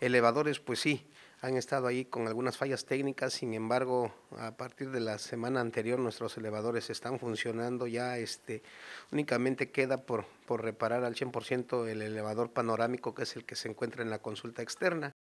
elevadores, pues sí, han estado ahí con algunas fallas técnicas, sin embargo, a partir de la semana anterior nuestros elevadores están funcionando ya, este, únicamente queda por, por reparar al 100% el elevador panorámico que es el que se encuentra en la consulta externa.